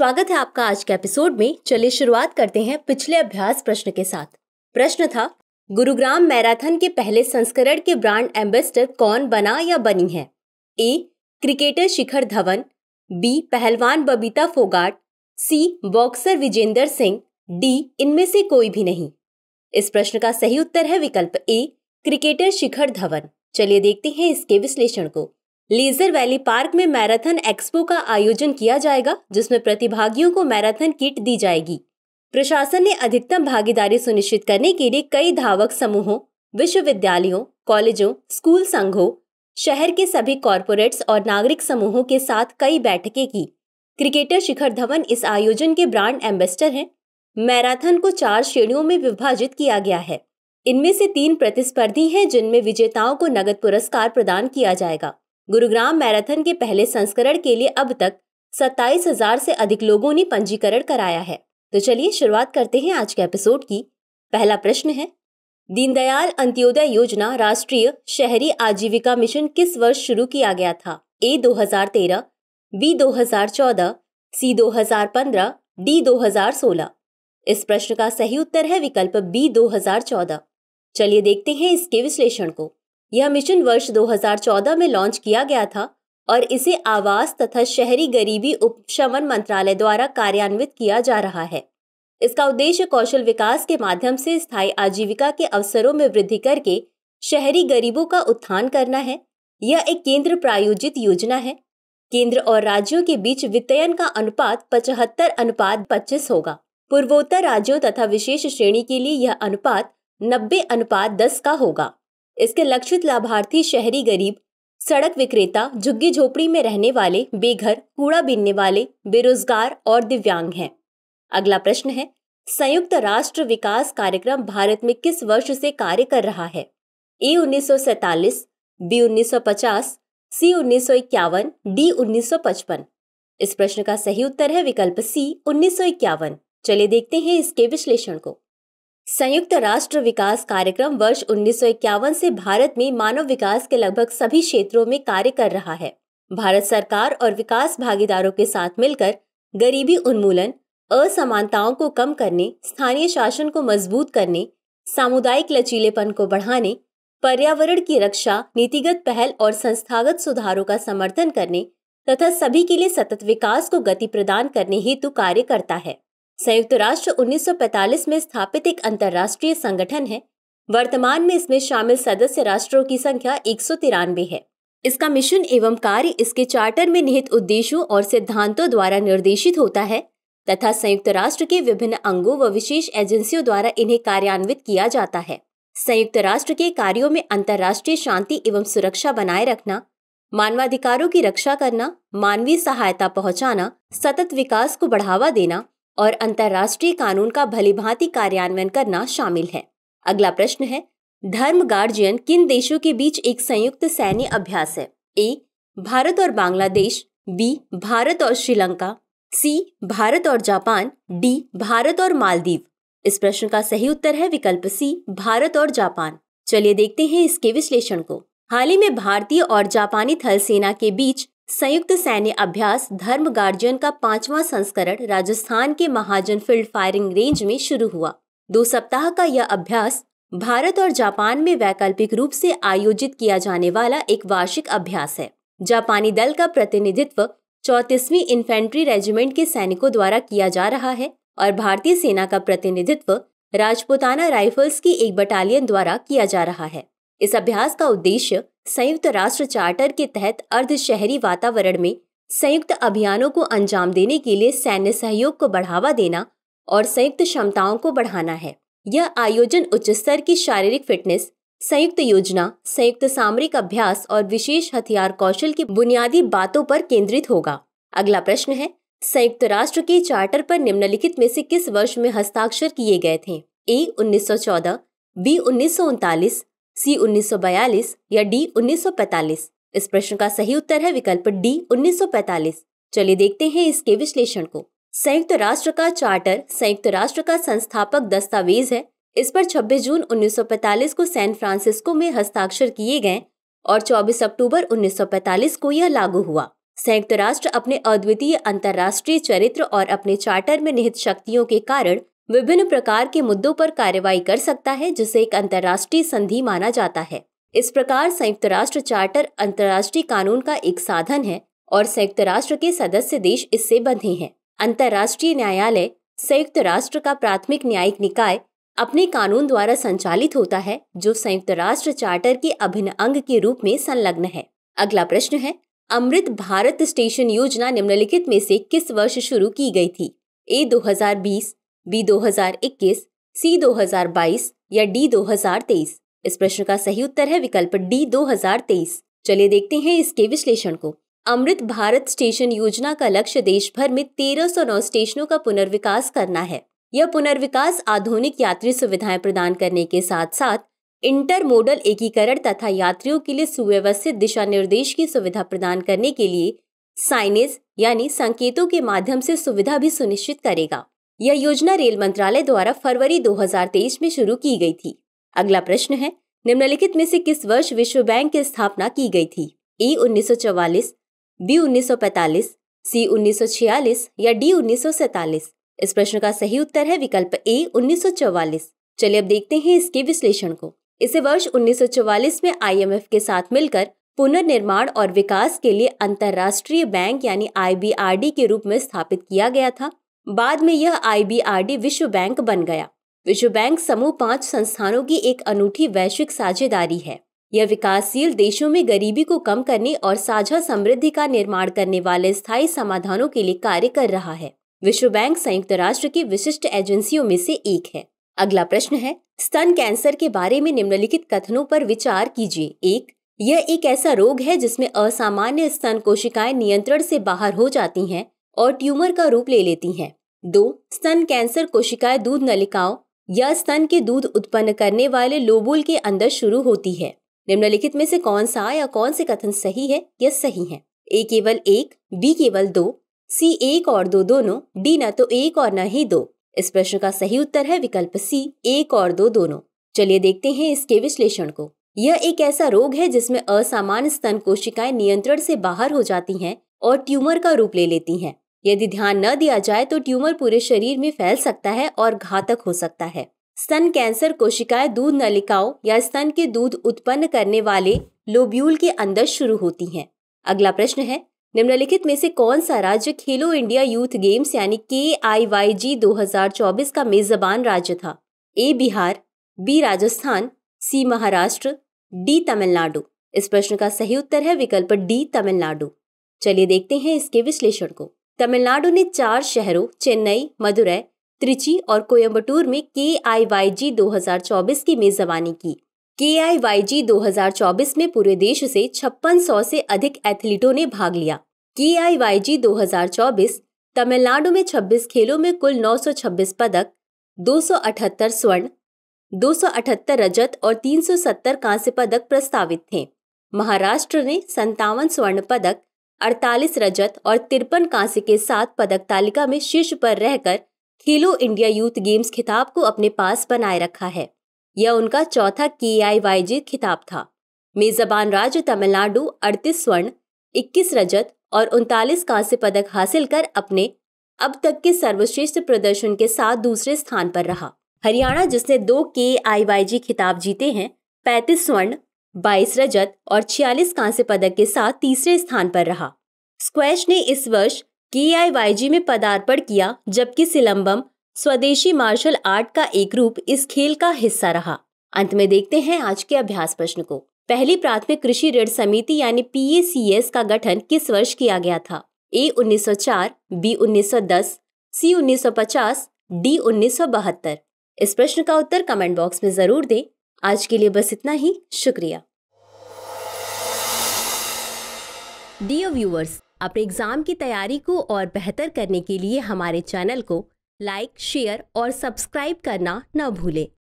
स्वागत है आपका आज के एपिसोड में चलिए शुरुआत करते हैं पिछले अभ्यास प्रश्न के साथ प्रश्न था गुरुग्राम मैराथन के पहले संस्करण के ब्रांड एम्बेसडर कौन बना या बनी है A cricketer Shikhar Dhawan B पहलवान Babita Phogat C boxer Vijender Singh D इनमें से कोई भी नहीं इस प्रश्न का सही उत्तर है विकल्प ए क्रिकेटर शिखर धवन चलिए देखते हैं इसके विश्लेषण को लेजर वैली पार्क में मैराथन एक्सपो का आयोजन किया जाएगा जिसमें प्रतिभागियों को मैराथन किट दी जाएगी प्रशासन ने अधिकतम भागीदारी सुनिश्चित करने के लिए कई धावक समूहों विश्वविद्यालयों कॉलेजों स्कूल संघों शहर के सभी कॉरपोरेट्स और नागरिक समूहों के साथ कई बैठकें की क्रिकेटर शिखर धवन इस आयोजन के ब्रांड एम्बेसडर हैं मैराथन को चार श्रेणियों में विभाजित किया गया है इनमें से तीन प्रतिस्पर्धी हैं जिनमें विजेताओं को नगद पुरस्कार प्रदान किया जाएगा गुरुग्राम मैराथन के पहले संस्करण के लिए अब तक सत्ताईस हजार से अधिक लोगों ने पंजीकरण कराया है तो चलिए शुरुआत करते हैं आज के एपिसोड की पहला प्रश्न है दीनदयाल अंत्योदय योजना राष्ट्रीय शहरी आजीविका मिशन किस वर्ष शुरू किया गया था ए 2013, बी 2014, सी 2015, डी 2016। इस प्रश्न का सही उत्तर है विकल्प बी 2014। चलिए देखते हैं इसके विश्लेषण को यह मिशन वर्ष 2014 में लॉन्च किया गया था और इसे आवास तथा शहरी गरीबी उपशमन मंत्रालय द्वारा कार्यान्वित किया जा रहा है इसका उद्देश्य कौशल विकास के माध्यम से स्थायी आजीविका के अवसरों में वृद्धि करके शहरी गरीबों का उत्थान करना है यह एक केंद्र प्रायोजित योजना है केंद्र और राज्यों के बीच वित्तयन का अनुपात पचहत्तर अनुपात पच्चीस होगा पूर्वोत्तर राज्यों तथा विशेष श्रेणी के लिए यह अनुपात नब्बे अनुपात दस का होगा इसके लक्षित लाभार्थी शहरी गरीब सड़क विक्रेता झुग्गी झोपड़ी में रहने वाले बेघर कूड़ा बीनने वाले बेरोजगार और दिव्यांग हैं अगला प्रश्न है संयुक्त राष्ट्र विकास कार्यक्रम भारत में किस वर्ष से कार्य कर रहा है ए उन्नीस बी उन्नीस सी उन्नीस डी उन्नीस इस प्रश्न का सही उत्तर है विकल्प सी उन्नीस चलिए देखते हैं इसके विश्लेषण को संयुक्त राष्ट्र विकास कार्यक्रम वर्ष उन्नीस से भारत में मानव विकास के लगभग सभी क्षेत्रों में कार्य कर रहा है भारत सरकार और विकास भागीदारों के साथ मिलकर गरीबी उन्मूलन असमानताओं को कम करने स्थानीय शासन को मजबूत करने सामुदायिक लचीलेपन को बढ़ाने पर्यावरण की रक्षा नीतिगत पहल और संस्थागत सुधारों का समर्थन करने तथा सभी के लिए सतत विकास को गति प्रदान करने हेतु कार्य करता है संयुक्त राष्ट्र 1945 में स्थापित एक अंतर्राष्ट्रीय संगठन है वर्तमान में इसमें शामिल सदस्य राष्ट्रों की संख्या एक है इसका मिशन एवं कार्य इसके चार्टर में निहित उद्देश्यों और सिद्धांतों द्वारा निर्देशित होता है तथा संयुक्त राष्ट्र के विभिन्न अंगों व विशेष एजेंसियों द्वारा इन्हें कार्यान्वित किया जाता है संयुक्त राष्ट्र के कार्यों में अंतर्राष्ट्रीय शांति एवं सुरक्षा बनाए रखना मानवाधिकारों की रक्षा करना मानवीय सहायता पहुंचाना सतत विकास को बढ़ावा देना और अंतर्राष्ट्रीय कानून का भलीभांति कार्यान्वयन करना शामिल है अगला प्रश्न है धर्म गार्जियन किन देशों के बीच एक संयुक्त सैन्य अभ्यास है ए भारत और बांग्लादेश बी भारत और श्रीलंका सी भारत और जापान डी भारत और मालदीव इस प्रश्न का सही उत्तर है विकल्प सी भारत और जापान चलिए देखते हैं इसके विश्लेषण को हाल ही में भारतीय और जापानी थल सेना के बीच संयुक्त सैन्य अभ्यास धर्म गार्जियन का पांचवा संस्करण राजस्थान के महाजन फील्ड फायरिंग रेंज में शुरू हुआ दो सप्ताह का यह अभ्यास भारत और जापान में वैकल्पिक रूप से आयोजित किया जाने वाला एक वार्षिक अभ्यास है जापानी दल का प्रतिनिधित्व चौतीसवीं इन्फेंट्री रेजिमेंट के सैनिकों द्वारा किया जा रहा है और भारतीय सेना का प्रतिनिधित्व राजपुताना राइफल्स की एक बटालियन द्वारा किया जा रहा है इस अभ्यास का उद्देश्य संयुक्त राष्ट्र चार्टर के तहत अर्ध शहरी वातावरण में संयुक्त अभियानों को अंजाम देने के लिए सैन्य सहयोग को बढ़ावा देना और संयुक्त क्षमताओं को बढ़ाना है यह आयोजन उच्च स्तर की शारीरिक फिटनेस संयुक्त योजना संयुक्त सामरिक अभ्यास और विशेष हथियार कौशल की बुनियादी बातों पर केंद्रित होगा अगला प्रश्न है संयुक्त राष्ट्र के चार्टर पर निम्नलिखित में से किस वर्ष में हस्ताक्षर किए गए थे ए 1914, बी उन्नीस सी 1942 या डी 1945? इस प्रश्न का सही उत्तर है विकल्प डी 1945। चलिए देखते हैं इसके विश्लेषण को संयुक्त राष्ट्र का चार्टर संयुक्त राष्ट्र का संस्थापक दस्तावेज है इस पर 26 जून 1945 को सैन फ्रांसिस्को में हस्ताक्षर किए गए और 24 अक्टूबर 1945 को यह लागू हुआ संयुक्त राष्ट्र अपने अद्वितीय अंतर्राष्ट्रीय चरित्र और अपने चार्टर में निहित शक्तियों के कारण विभिन्न प्रकार के मुद्दों पर कार्रवाई कर सकता है जिसे एक अंतर्राष्ट्रीय संधि माना जाता है इस प्रकार संयुक्त राष्ट्र चार्टर अंतर्राष्ट्रीय कानून का एक साधन है और संयुक्त राष्ट्र के सदस्य देश इससे बंधे हैं अंतर्राष्ट्रीय न्यायालय संयुक्त राष्ट्र का प्राथमिक न्यायिक निकाय अपने कानून द्वारा संचालित होता है जो संयुक्त राष्ट्र चार्टर के अभिन्न अंग के रूप में संलग्न है अगला प्रश्न है अमृत भारत स्टेशन योजना निम्नलिखित में से किस वर्ष शुरू की गई थी ए 2020 बी 2021, सी 2022 या डी 2023? इस प्रश्न का सही उत्तर है विकल्प डी 2023। चलिए देखते हैं इसके विश्लेषण को अमृत भारत स्टेशन योजना का लक्ष्य देश भर में नौ स्टेशनों का पुनर्विकास करना है यह पुनर्विकास आधुनिक यात्री सुविधाएं प्रदान करने के साथ साथ मोडल एकीकरण तथा यात्रियों के लिए सुव्यवस्थित दिशा निर्देश की सुविधा प्रदान करने के लिए साइनेज यानी संकेतों के माध्यम से सुविधा भी सुनिश्चित करेगा यह योजना रेल मंत्रालय द्वारा फरवरी 2023 में शुरू की गई थी अगला प्रश्न है निम्नलिखित में से किस वर्ष विश्व बैंक की स्थापना की गई थी ए 1944, बी 1945, सी 1946 या डी 1947? इस प्रश्न का सही उत्तर है विकल्प ए 1944। चलिए अब देखते हैं इसके विश्लेषण को इसे वर्ष 1944 में आईएमएफ के साथ मिलकर पुनर्निर्माण और विकास के लिए अंतर्राष्ट्रीय बैंक यानी आईबीआरडी के रूप में स्थापित किया गया था बाद में यह आईबीआरडी विश्व बैंक बन गया विश्व बैंक समूह पांच संस्थानों की एक अनूठी वैश्विक साझेदारी है यह विकासशील देशों में गरीबी को कम करने और साझा समृद्धि का निर्माण करने वाले स्थायी समाधानों के लिए कार्य कर रहा है विश्व बैंक संयुक्त राष्ट्र की विशिष्ट एजेंसियों में से एक है अगला प्रश्न है स्तन कैंसर के बारे में निम्नलिखित कथनों पर विचार कीजिए एक यह एक ऐसा रोग है जिसमें असामान्य स्तन कोशिकाएं नियंत्रण से बाहर हो जाती हैं और ट्यूमर का रूप ले लेती हैं दो स्तन कैंसर कोशिकाएं दूध नलिकाओं या स्तन के दूध उत्पन्न करने वाले लोबुल के अंदर शुरू होती है निम्नलिखित में से कौन सा या कौन से कथन सही है या सही है ए केवल एक बी केवल दो सी एक और दो दोनों डी न तो एक और न ही दो इस प्रश्न का सही उत्तर है विकल्प सी एक और दो दोनों चलिए देखते हैं इसके विश्लेषण को यह एक ऐसा रोग है जिसमें असामान्य स्तन कोशिकाएं नियंत्रण से बाहर हो जाती हैं और ट्यूमर का रूप ले लेती हैं यदि ध्यान न दिया जाए तो ट्यूमर पूरे शरीर में फैल सकता है और घातक हो सकता है स्तन कैंसर कोशिकाएं दूध नलिकाओं या स्तन के दूध उत्पन्न करने वाले लोब्यूल के अंदर शुरू होती हैं अगला प्रश्न है निम्नलिखित में से कौन सा राज्य खेलो इंडिया यूथ गेम्स यानी के आई वाई जी दो हजार चौबीस का मेजबान राज्य था A Bihar B Rajasthan C Maharashtra D Tamil Nadu इस प्रश्न का सही उत्तर है विकल्प डी तमिलनाडु चलिए देखते हैं इसके विश्लेषण को तमिलनाडु ने चार शहरों चेन्नई मदुरई त्रिची और कोयम्बटूर में के आई वाई जी दो हजार चौबीस की मेजबानी की के आई वाई जी दो हजार चौबीस में पूरे देश से छप्पन सौ से अधिक एथलीटों ने भाग लिया के आई वाई जी दो हजार चौबीस तमिलनाडु में छब्बीस खेलों में कुल नौ सौ छब्बीस पदक दो सौ अठहत्तर स्वर्ण दो सौ अठहत्तर रजत और तीन सौ सत्तर कांस्य पदक प्रस्तावित थे महाराष्ट्र ने संतावन स्वर्ण पदक अड़तालीस रजत और तिरपन कांस्य के साथ पदक तालिका में शीर्ष पर रहकर खेलो इंडिया यूथ गेम्स खिताब को अपने पास बनाए रखा है यह उनका चौथा के आई वाई जी खिताब था मेजबान राज्य तमिलनाडु अड़तीस स्वर्ण इक्कीस रजत और उनतालीस कांस्य पदक हासिल कर अपने अब तक के सर्वश्रेष्ठ प्रदर्शन के साथ दूसरे स्थान पर रहा हरियाणा जिसने दो के आई वाई जी खिताब जीते हैं पैंतीस स्वर्ण 22 रजत और 46 कांस्य पदक के साथ तीसरे स्थान पर रहा स्क्वैश ने इस वर्ष के में पदार्पण किया जबकि सिलम्बम स्वदेशी मार्शल आर्ट का एक रूप इस खेल का हिस्सा रहा अंत में देखते हैं आज के अभ्यास प्रश्न को पहली प्राथमिक कृषि ऋण समिति यानी पीएसीएस का गठन किस वर्ष किया गया था ए 1904, बी 1910, सी 1950, डी 1972। इस प्रश्न का उत्तर कमेंट बॉक्स में जरूर दें आज के लिए बस इतना ही शुक्रिया डियर व्यूअर्स अपने एग्जाम की तैयारी को और बेहतर करने के लिए हमारे चैनल को लाइक शेयर और सब्सक्राइब करना न भूलें